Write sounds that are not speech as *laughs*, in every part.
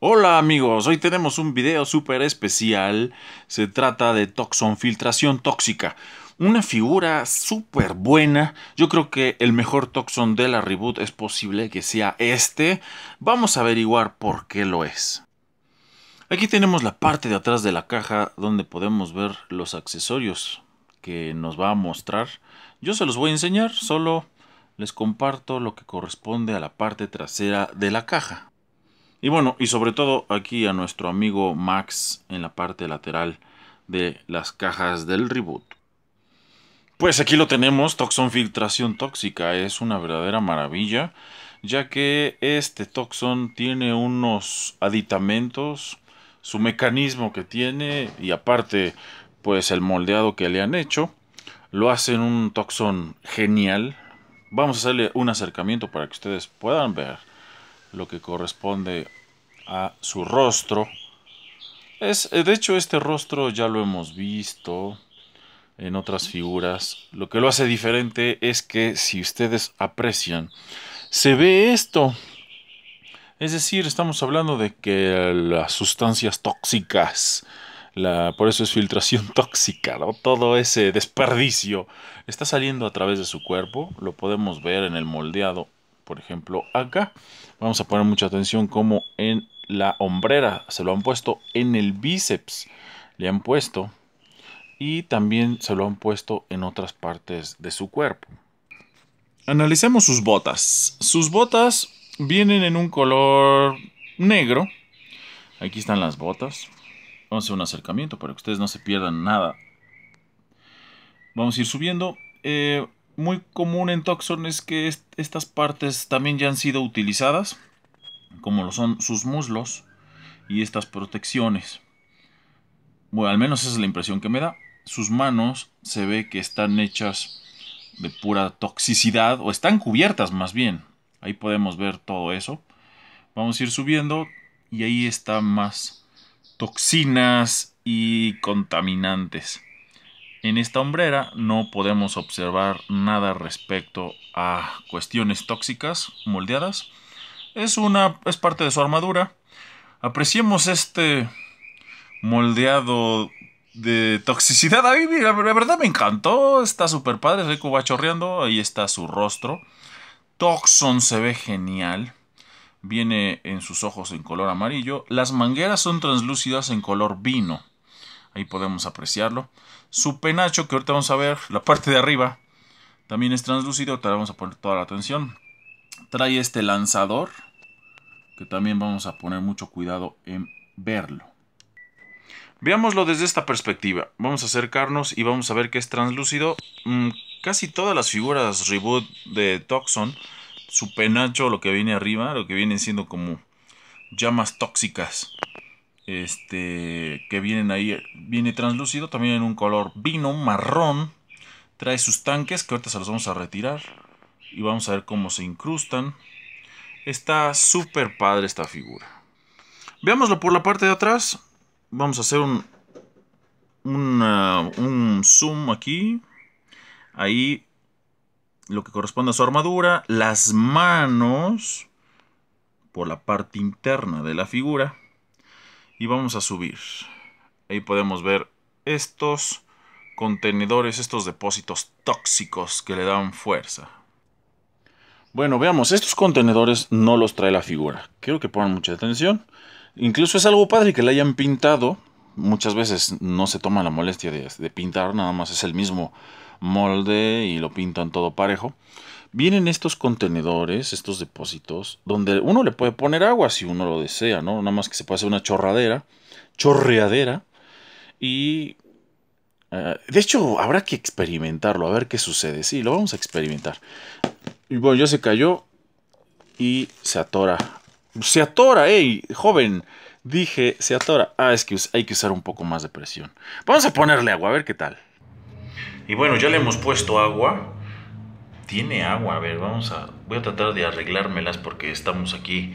Hola amigos, hoy tenemos un video súper especial. Se trata de Toxon Filtración Tóxica. Una figura súper buena. Yo creo que el mejor Toxon de la reboot es posible que sea este. Vamos a averiguar por qué lo es. Aquí tenemos la parte de atrás de la caja donde podemos ver los accesorios que nos va a mostrar. Yo se los voy a enseñar, solo les comparto lo que corresponde a la parte trasera de la caja. Y bueno, y sobre todo aquí a nuestro amigo Max en la parte lateral de las cajas del reboot. Pues aquí lo tenemos, Toxon Filtración Tóxica, es una verdadera maravilla, ya que este Toxon tiene unos aditamentos, su mecanismo que tiene y aparte pues el moldeado que le han hecho, lo hacen un Toxon genial. Vamos a hacerle un acercamiento para que ustedes puedan ver lo que corresponde a su rostro. Es, eh, de hecho, este rostro ya lo hemos visto en otras figuras. Lo que lo hace diferente es que, si ustedes aprecian, se ve esto. Es decir, estamos hablando de que las sustancias tóxicas, la, por eso es filtración *laughs* tóxica, todo ese desperdicio está saliendo a través de su cuerpo, lo podemos ver en el moldeado por ejemplo acá. Vamos a poner mucha atención como en la hombrera se lo han puesto, en el bíceps le han puesto y también se lo han puesto en otras partes de su cuerpo. Analicemos sus botas. Sus botas vienen en un color negro. Aquí están las botas. Vamos a hacer un acercamiento para que ustedes no se pierdan nada. Vamos a ir subiendo. Eh, muy común en Toxon es que estas partes también ya han sido utilizadas, como lo son sus muslos y estas protecciones. Bueno, al menos esa es la impresión que me da. Sus manos se ve que están hechas de pura toxicidad, o están cubiertas más bien. Ahí podemos ver todo eso. Vamos a ir subiendo y ahí están más toxinas y contaminantes. En esta hombrera no podemos observar nada respecto a cuestiones tóxicas moldeadas. Es una es parte de su armadura. Apreciemos este moldeado de toxicidad. A mí, la verdad me encantó. Está súper padre. Rico va chorreando. Ahí está su rostro. Toxon se ve genial. Viene en sus ojos en color amarillo. Las mangueras son translúcidas en color vino. Ahí podemos apreciarlo. Su penacho, que ahorita vamos a ver, la parte de arriba, también es translúcido. Ahorita vamos a poner toda la atención. Trae este lanzador, que también vamos a poner mucho cuidado en verlo. Veámoslo desde esta perspectiva. Vamos a acercarnos y vamos a ver que es translúcido. Mm, casi todas las figuras reboot de Toxon, su penacho, lo que viene arriba, lo que viene siendo como llamas tóxicas este, que vienen ahí, viene translúcido, también en un color vino, marrón, trae sus tanques que ahorita se los vamos a retirar y vamos a ver cómo se incrustan. Está súper padre esta figura. Veámoslo por la parte de atrás. Vamos a hacer un, un uh, zoom aquí. Ahí lo que corresponde a su armadura. Las manos por la parte interna de la figura y vamos a subir. Ahí podemos ver estos contenedores, estos depósitos tóxicos que le dan fuerza. Bueno, veamos, estos contenedores no los trae la figura. Quiero que pongan mucha atención. Incluso es algo padre que le hayan pintado. Muchas veces no se toma la molestia de pintar, nada más es el mismo molde y lo pintan todo parejo. Vienen estos contenedores, estos depósitos, donde uno le puede poner agua si uno lo desea, ¿no? Nada más que se puede hacer una chorradera, chorreadera. Y... Eh, de hecho, habrá que experimentarlo, a ver qué sucede. Sí, lo vamos a experimentar. Y bueno, ya se cayó y se atora. Se atora, ey, joven. Dije, se atora. Ah, es que hay que usar un poco más de presión. Vamos a ponerle agua, a ver qué tal. Y bueno, ya le hemos puesto agua. Tiene agua, a ver, vamos a... Voy a tratar de arreglármelas porque estamos aquí.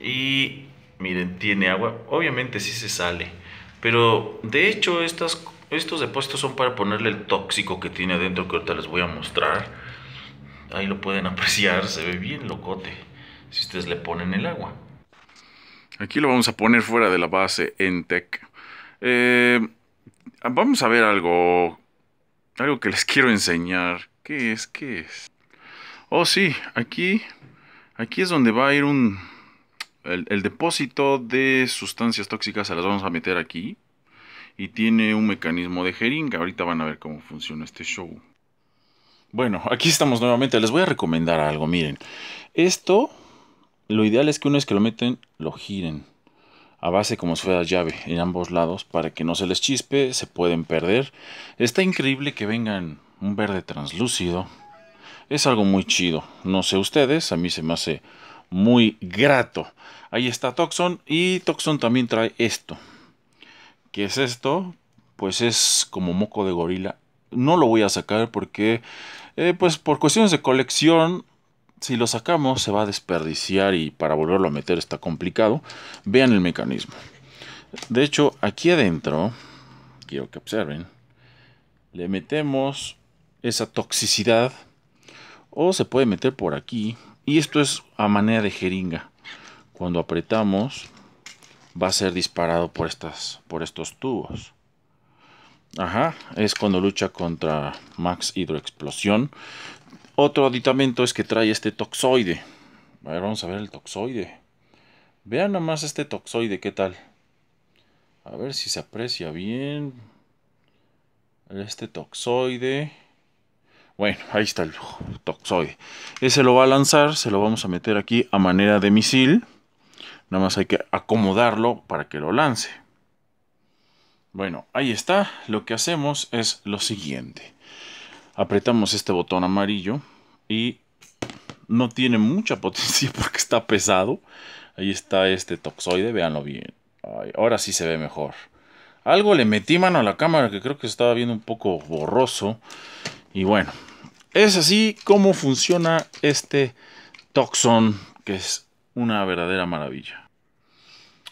Y miren, tiene agua. Obviamente sí se sale. Pero de hecho estas, estos depósitos son para ponerle el tóxico que tiene adentro que ahorita les voy a mostrar. Ahí lo pueden *laughs* apreciar, se ve bien locote si ustedes le ponen el agua. Aquí lo vamos a poner fuera de la base en tech. Eh, vamos a ver algo algo que les quiero enseñar. ¿Qué es? ¿Qué es? Oh, sí, aquí, aquí es donde va a ir un, el, depósito de sustancias tóxicas. Se las vamos a meter aquí. Y tiene un mecanismo de jeringa. Ahorita van a ver cómo funciona este show. Bueno, aquí estamos nuevamente. Les voy a recomendar algo. Miren, esto, lo ideal es que una vez que lo meten, lo giren a base como si fuera llave en ambos lados para que no se les chispe, se pueden perder. Está increíble que vengan un verde translúcido. Es algo muy chido. No sé ustedes, a mí se me hace muy grato. Ahí está Toxon y Toxon también trae esto. ¿Qué es esto? Pues es como moco de gorila. No lo voy a sacar porque, eh, pues por cuestiones de colección, si lo sacamos se va a desperdiciar y para volverlo a meter está complicado. Vean el mecanismo. De hecho, aquí adentro, quiero que observen, le metemos esa toxicidad o se puede meter por aquí. Y esto es a manera de jeringa. Cuando apretamos va a ser disparado por, estas, por estos tubos. Ajá, es cuando lucha contra Max Hidroexplosión. Otro aditamento es que trae este toxoide. A ver, vamos a ver el toxoide. Vean nomás este toxoide, ¿qué tal? A ver si se aprecia bien. Este toxoide. Bueno, ahí está el toxoide. Ese lo va a lanzar, se lo vamos a meter aquí a manera de misil. Nada más hay que acomodarlo para que lo lance. Bueno, ahí está. Lo que hacemos es lo siguiente apretamos este botón amarillo y no tiene mucha *laughs* potencia porque está pesado. Ahí está este toxoide, véanlo bien. ahora sí se ve mejor. Algo le metí mano a la cámara que creo que estaba viendo un poco borroso. Y bueno, es así como funciona este Toxon, que es una verdadera maravilla.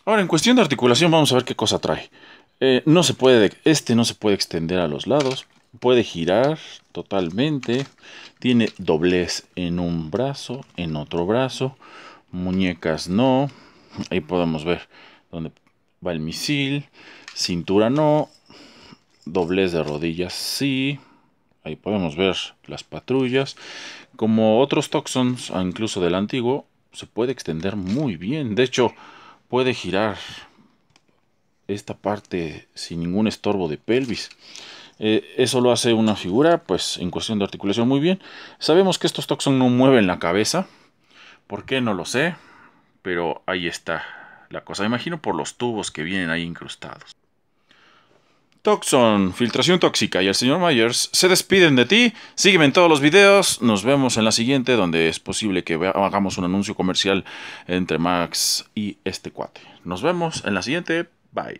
Ahora, en cuestión de articulación, vamos a ver qué cosa trae. Eh, no se puede, este no se puede extender a los lados, puede girar totalmente, tiene doblez en un brazo, en otro brazo, muñecas no, ahí podemos ver dónde va el misil, cintura no, doblez de rodillas sí, ahí podemos ver las patrullas, como otros Toxons, ah, incluso del antiguo, se puede extender muy bien, de hecho puede girar esta parte sin ningún estorbo de pelvis. Eh, eso lo hace una figura, pues en cuestión de articulación muy bien. Sabemos que estos Toxon no mueven la cabeza. ¿Por qué? No lo sé. Pero ahí está la cosa. Me imagino por los tubos que vienen ahí incrustados. Toxon, filtración tóxica y el señor Myers se despiden de ti. Sígueme en todos los videos. Nos vemos en la siguiente, donde es posible que hagamos un anuncio comercial entre Max y este cuate. Nos vemos en la siguiente. Bye.